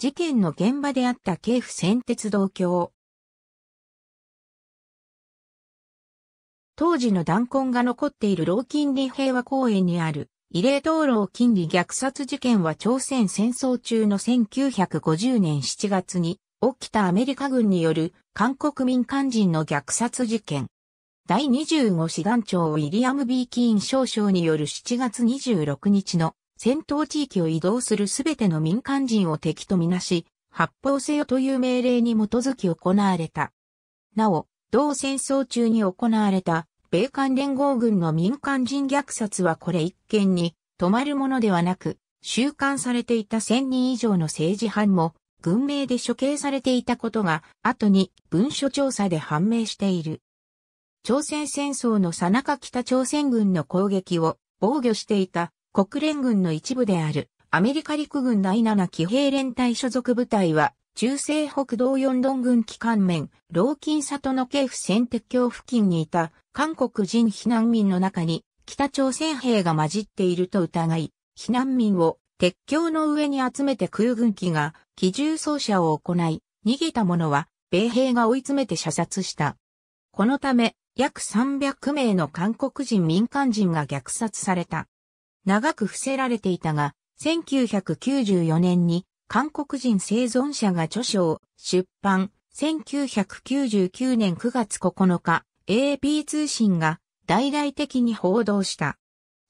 事件の現場であった京府線鉄道橋。当時の弾痕が残っている老金利平和公園にある慰霊道路金利虐殺事件は朝鮮戦争中の1950年7月に起きたアメリカ軍による韓国民間人の虐殺事件。第25師団長ウィリアム・ビー・キーン少将による7月26日の戦闘地域を移動するすべての民間人を敵とみなし、発砲せよという命令に基づき行われた。なお、同戦争中に行われた、米韓連合軍の民間人虐殺はこれ一件に止まるものではなく、収監されていた千人以上の政治犯も、軍名で処刑されていたことが、後に文書調査で判明している。朝鮮戦争の最中北朝鮮軍の攻撃を防御していた国連軍の一部であるアメリカ陸軍第7騎兵連隊所属部隊は、中西北道四ドン軍機関面、老金里の系府線鉄橋付近にいた韓国人避難民の中に北朝鮮兵が混じっていると疑い、避難民を鉄橋の上に集めて空軍機が機銃掃射を行い、逃げた者は米兵が追い詰めて射殺した。このため、約300名の韓国人民間人が虐殺された。長く伏せられていたが、1994年に韓国人生存者が著書を出版、1999年9月9日、AP 通信が大々的に報道した。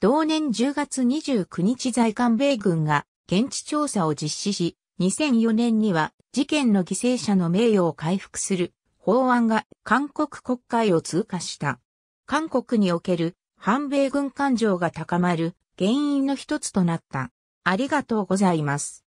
同年10月29日在韓米軍が現地調査を実施し、2004年には事件の犠牲者の名誉を回復する法案が韓国国会を通過した。韓国における反米軍感情が高まる原因の一つとなった。ありがとうございます。